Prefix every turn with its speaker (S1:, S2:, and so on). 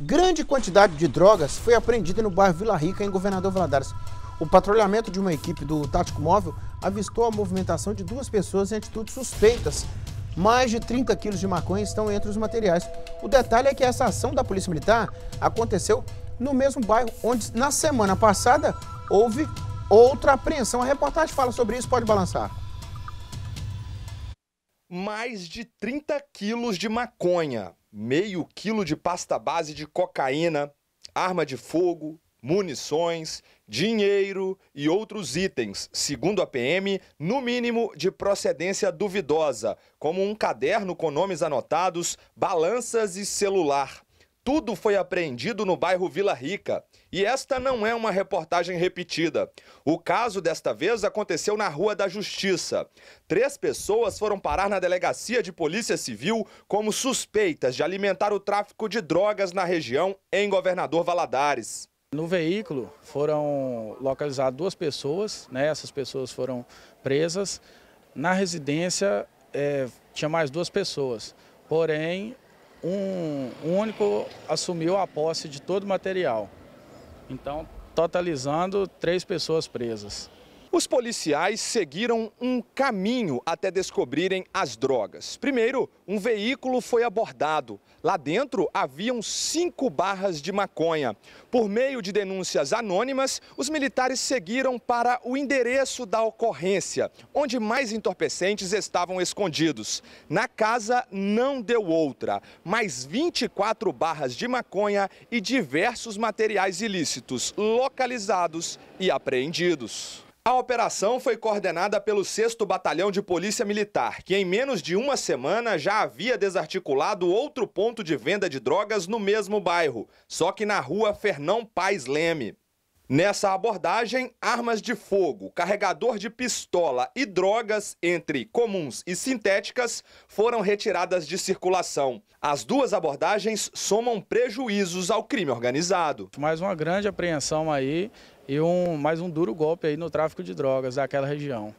S1: Grande quantidade de drogas foi apreendida no bairro Vila Rica, em Governador Valadares. O patrulhamento de uma equipe do Tático Móvel avistou a movimentação de duas pessoas em atitudes suspeitas. Mais de 30 quilos de maconha estão entre os materiais. O detalhe é que essa ação da Polícia Militar aconteceu no mesmo bairro onde, na semana passada, houve outra apreensão. A reportagem fala sobre isso, pode balançar.
S2: Mais de 30 quilos de maconha meio quilo de pasta base de cocaína, arma de fogo, munições, dinheiro e outros itens, segundo a PM, no mínimo de procedência duvidosa, como um caderno com nomes anotados, balanças e celular. Tudo foi apreendido no bairro Vila Rica. E esta não é uma reportagem repetida. O caso desta vez aconteceu na Rua da Justiça. Três pessoas foram parar na delegacia de Polícia Civil como suspeitas de alimentar o tráfico de drogas na
S3: região em Governador Valadares. No veículo foram localizadas duas pessoas, né? essas pessoas foram presas. Na residência é, tinha mais duas pessoas, porém um único assumiu a posse de todo o material. Então, totalizando três pessoas presas. Os policiais seguiram um caminho até descobrirem as
S2: drogas. Primeiro, um veículo foi abordado. Lá dentro haviam cinco barras de maconha. Por meio de denúncias anônimas, os militares seguiram para o endereço da ocorrência, onde mais entorpecentes estavam escondidos. Na casa não deu outra. Mais 24 barras de maconha e diversos materiais ilícitos localizados e apreendidos. A operação foi coordenada pelo 6 Batalhão de Polícia Militar, que em menos de uma semana já havia desarticulado outro ponto de venda de drogas no mesmo bairro, só que na rua Fernão Paz Leme. Nessa abordagem, armas de fogo, carregador de pistola e drogas, entre comuns e sintéticas, foram retiradas de circulação. As duas abordagens somam prejuízos
S3: ao crime organizado. Mais uma grande apreensão aí e um, mais um duro golpe aí no tráfico de drogas daquela região.